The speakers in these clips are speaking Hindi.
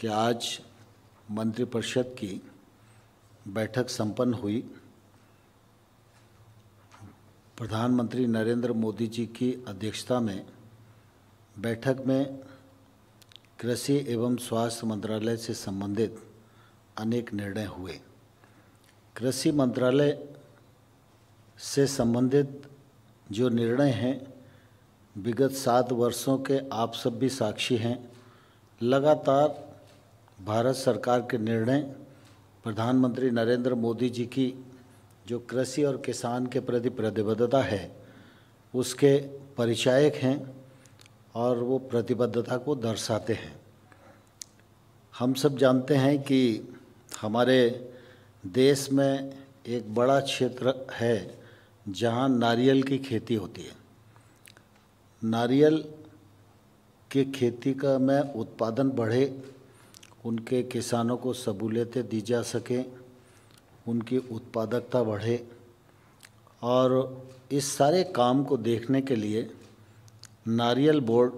कि आज मंत्रिपरिषद की बैठक संपन्न हुई प्रधानमंत्री नरेंद्र मोदी जी की अध्यक्षता में बैठक में कृषि एवं स्वास्थ्य मंत्रालय से संबंधित अनेक निर्णय हुए कृषि मंत्रालय से संबंधित जो निर्णय हैं विगत सात वर्षों के आप सब भी साक्षी हैं लगातार भारत सरकार के निर्णय प्रधानमंत्री नरेंद्र मोदी जी की जो कृषि और किसान के प्रति प्रतिबद्धता है उसके परिचायक हैं और वो प्रतिबद्धता को दर्शाते हैं हम सब जानते हैं कि हमारे देश में एक बड़ा क्षेत्र है जहाँ नारियल की खेती होती है नारियल की खेती का में उत्पादन बढ़े उनके किसानों को सबूलियतें दी जा सकें उनकी उत्पादकता बढ़े और इस सारे काम को देखने के लिए नारियल बोर्ड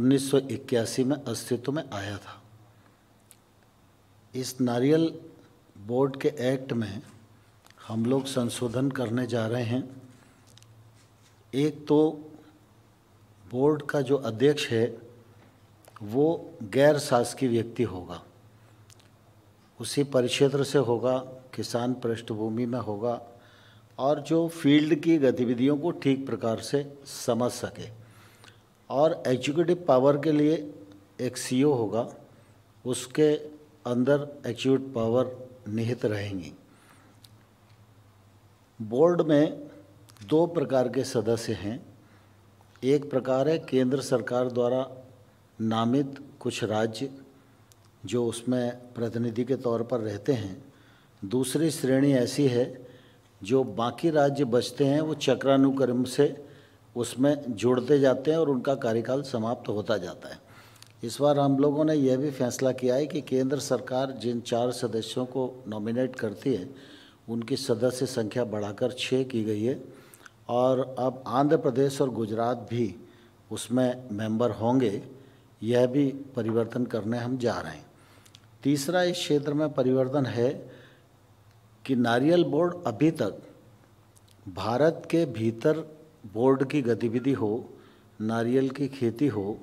1981 में अस्तित्व में आया था इस नारियल बोर्ड के एक्ट में हम लोग संशोधन करने जा रहे हैं एक तो बोर्ड का जो अध्यक्ष है वो गैर शासकीय व्यक्ति होगा उसी परिक्षेत्र से होगा किसान पृष्ठभूमि में होगा और जो फील्ड की गतिविधियों को ठीक प्रकार से समझ सके और एग्जीक्यूटिव पावर के लिए एक सीईओ होगा उसके अंदर एग्जीक्यूटिव पावर निहित रहेंगी बोर्ड में दो प्रकार के सदस्य हैं एक प्रकार है केंद्र सरकार द्वारा नामित कुछ राज्य जो उसमें प्रतिनिधि के तौर पर रहते हैं दूसरी श्रेणी ऐसी है जो बाकी राज्य बचते हैं वो चक्रानुक्रम से उसमें जुड़ते जाते हैं और उनका कार्यकाल समाप्त होता जाता है इस बार हम लोगों ने यह भी फैसला किया है कि केंद्र सरकार जिन चार सदस्यों को नॉमिनेट करती है उनकी सदस्य संख्या बढ़ाकर छः की गई है और अब आंध्र प्रदेश और गुजरात भी उसमें मेंबर होंगे यह भी परिवर्तन करने हम जा रहे हैं तीसरा इस क्षेत्र में परिवर्तन है कि नारियल बोर्ड अभी तक भारत के भीतर बोर्ड की गतिविधि हो नारियल की खेती हो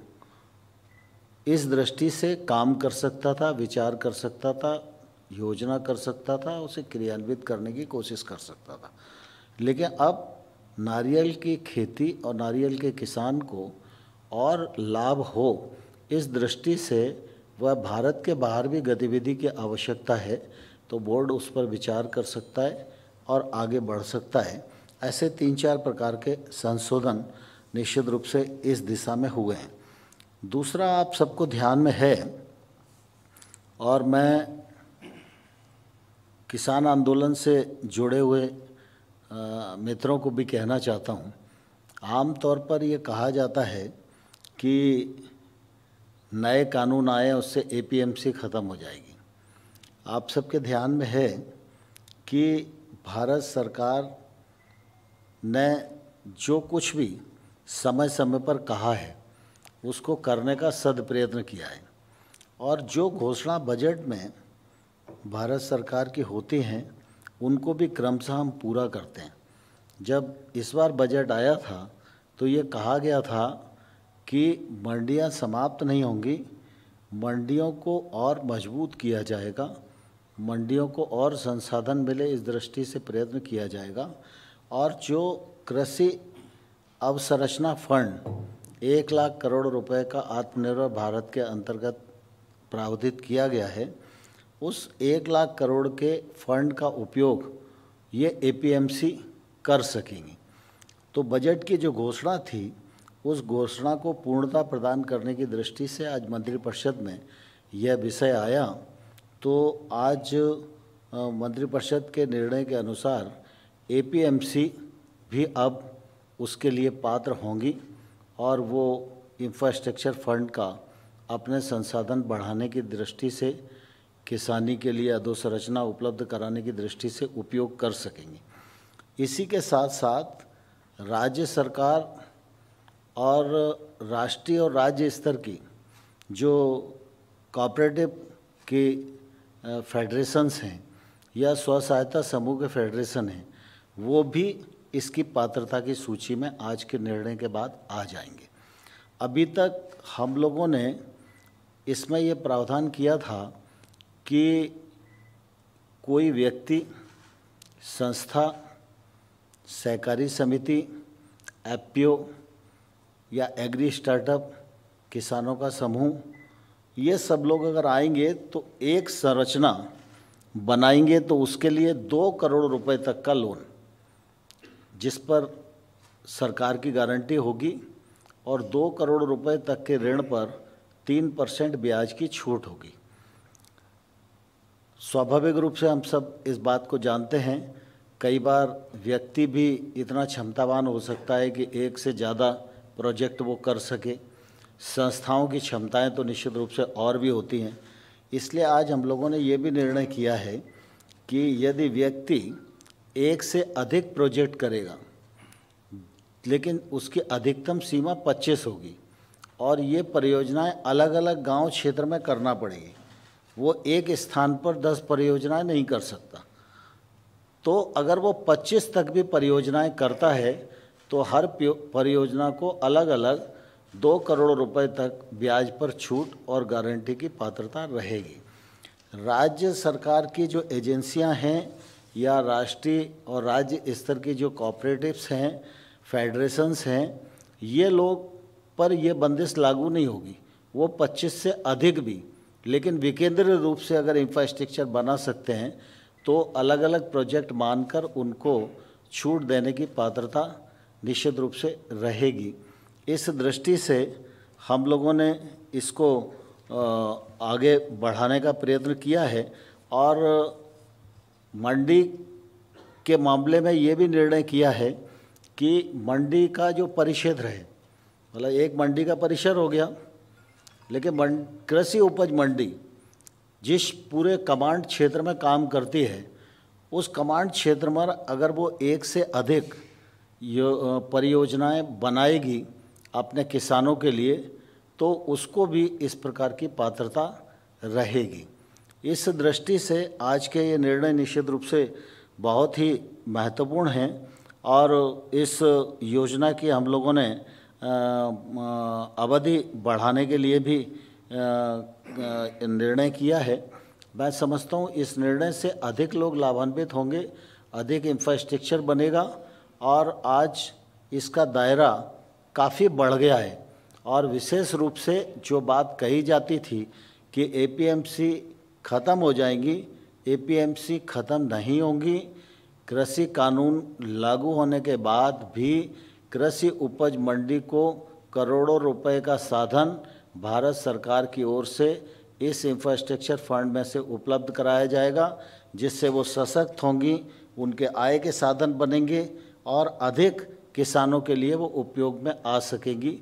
इस दृष्टि से काम कर सकता था विचार कर सकता था योजना कर सकता था उसे क्रियान्वित करने की कोशिश कर सकता था लेकिन अब नारियल की खेती और नारियल के किसान को और लाभ हो इस दृष्टि से वह भारत के बाहर भी गतिविधि की आवश्यकता है तो बोर्ड उस पर विचार कर सकता है और आगे बढ़ सकता है ऐसे तीन चार प्रकार के संशोधन निश्चित रूप से इस दिशा में हुए हैं दूसरा आप सबको ध्यान में है और मैं किसान आंदोलन से जुड़े हुए मित्रों को भी कहना चाहता हूँ आम तौर पर ये कहा जाता है कि नए कानून आए उससे एपीएमसी ख़त्म हो जाएगी आप सबके ध्यान में है कि भारत सरकार ने जो कुछ भी समय समय पर कहा है उसको करने का सदप्रयत्न किया है और जो घोषणा बजट में भारत सरकार की होती हैं उनको भी क्रमशः हम पूरा करते हैं जब इस बार बजट आया था तो ये कहा गया था कि मंडियां समाप्त नहीं होंगी मंडियों को और मजबूत किया जाएगा मंडियों को और संसाधन मिले इस दृष्टि से प्रयत्न किया जाएगा और जो कृषि अवसंरचना फंड एक लाख करोड़ रुपए का आत्मनिर्भर भारत के अंतर्गत प्रावधित किया गया है उस एक लाख करोड़ के फंड का उपयोग ये एपीएमसी कर सकेंगे तो बजट की जो घोषणा थी उस घोषणा को पूर्णता प्रदान करने की दृष्टि से आज मंत्रिपरिषद में यह विषय आया तो आज मंत्रिपरिषद के निर्णय के अनुसार एपीएमसी भी अब उसके लिए पात्र होंगी और वो इंफ्रास्ट्रक्चर फंड का अपने संसाधन बढ़ाने की दृष्टि से किसानी के लिए अधोसंरचना उपलब्ध कराने की दृष्टि से उपयोग कर सकेंगे इसी के साथ साथ राज्य सरकार और राष्ट्रीय और राज्य स्तर की जो कॉपरेटिव के फेडरेशंस हैं या स्व सहायता समूह के फेडरेशन हैं वो भी इसकी पात्रता की सूची में आज के निर्णय के बाद आ जाएंगे अभी तक हम लोगों ने इसमें यह प्रावधान किया था कि कोई व्यक्ति संस्था सहकारी समिति एफ या एग्री स्टार्टअप किसानों का समूह ये सब लोग अगर आएंगे तो एक संरचना बनाएंगे तो उसके लिए दो करोड़ रुपए तक का लोन जिस पर सरकार की गारंटी होगी और दो करोड़ रुपए तक के ऋण पर तीन परसेंट ब्याज की छूट होगी स्वाभाविक रूप से हम सब इस बात को जानते हैं कई बार व्यक्ति भी इतना क्षमतावान हो सकता है कि एक से ज़्यादा प्रोजेक्ट वो कर सके संस्थाओं की क्षमताएं तो निश्चित रूप से और भी होती हैं इसलिए आज हम लोगों ने ये भी निर्णय किया है कि यदि व्यक्ति एक से अधिक प्रोजेक्ट करेगा लेकिन उसकी अधिकतम सीमा 25 होगी और ये परियोजनाएं अलग अलग गांव क्षेत्र में करना पड़ेगी वो एक स्थान पर 10 परियोजनाएं नहीं कर सकता तो अगर वो 25 तक भी परियोजनाएं करता है तो हर परियोजना को अलग अलग दो करोड़ रुपए तक ब्याज पर छूट और गारंटी की पात्रता रहेगी राज्य सरकार की जो एजेंसियां हैं या राष्ट्रीय और राज्य स्तर की जो कॉपरेटिव्स हैं फेडरेशंस हैं ये लोग पर यह बंदिश लागू नहीं होगी वो 25 से अधिक भी लेकिन विकेंद्रीय रूप से अगर इंफ्रास्ट्रक्चर बना सकते हैं तो अलग अलग प्रोजेक्ट मानकर उनको छूट देने की पात्रता निश्चित रूप से रहेगी इस दृष्टि से हम लोगों ने इसको आगे बढ़ाने का प्रयत्न किया है और मंडी के मामले में ये भी निर्णय किया है कि मंडी का जो परिक्षेत्र है मतलब एक मंडी का परिसर हो गया लेकिन कृषि उपज मंडी जिस पूरे कमांड क्षेत्र में काम करती है उस कमांड क्षेत्र में अगर वो एक से अधिक यो परियोजनाएं बनाएगी अपने किसानों के लिए तो उसको भी इस प्रकार की पात्रता रहेगी इस दृष्टि से आज के ये निर्णय निश्चित रूप से बहुत ही महत्वपूर्ण हैं और इस योजना की हम लोगों ने अवधि बढ़ाने के लिए भी निर्णय किया है मैं समझता हूँ इस निर्णय से अधिक लोग लाभान्वित होंगे अधिक इंफ्रास्ट्रक्चर बनेगा और आज इसका दायरा काफ़ी बढ़ गया है और विशेष रूप से जो बात कही जाती थी कि एपीएमसी ख़त्म हो जाएंगी एपीएमसी ख़त्म नहीं होंगी कृषि कानून लागू होने के बाद भी कृषि उपज मंडी को करोड़ों रुपए का साधन भारत सरकार की ओर से इस इंफ्रास्ट्रक्चर फंड में से उपलब्ध कराया जाएगा जिससे वो सशक्त होंगी उनके आय के साधन बनेंगे और अधिक किसानों के लिए वो उपयोग में आ सकेगी